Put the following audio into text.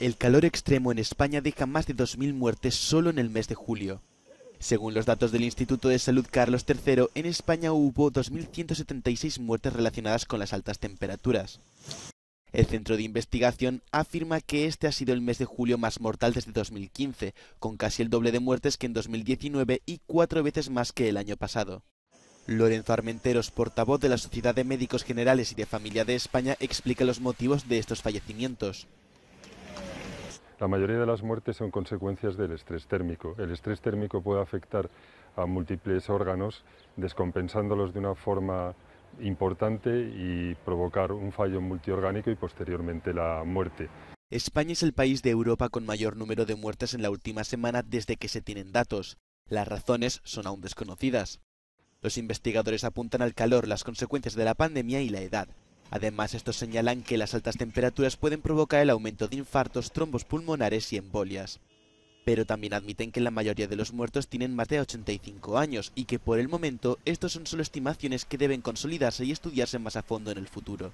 El calor extremo en España deja más de 2.000 muertes solo en el mes de julio. Según los datos del Instituto de Salud Carlos III, en España hubo 2.176 muertes relacionadas con las altas temperaturas. El centro de investigación afirma que este ha sido el mes de julio más mortal desde 2015, con casi el doble de muertes que en 2019 y cuatro veces más que el año pasado. Lorenzo Armenteros, portavoz de la Sociedad de Médicos Generales y de Familia de España, explica los motivos de estos fallecimientos. La mayoría de las muertes son consecuencias del estrés térmico. El estrés térmico puede afectar a múltiples órganos, descompensándolos de una forma importante y provocar un fallo multiorgánico y posteriormente la muerte. España es el país de Europa con mayor número de muertes en la última semana desde que se tienen datos. Las razones son aún desconocidas. Los investigadores apuntan al calor, las consecuencias de la pandemia y la edad. Además, estos señalan que las altas temperaturas pueden provocar el aumento de infartos, trombos pulmonares y embolias. Pero también admiten que la mayoría de los muertos tienen más de 85 años y que por el momento estos son solo estimaciones que deben consolidarse y estudiarse más a fondo en el futuro.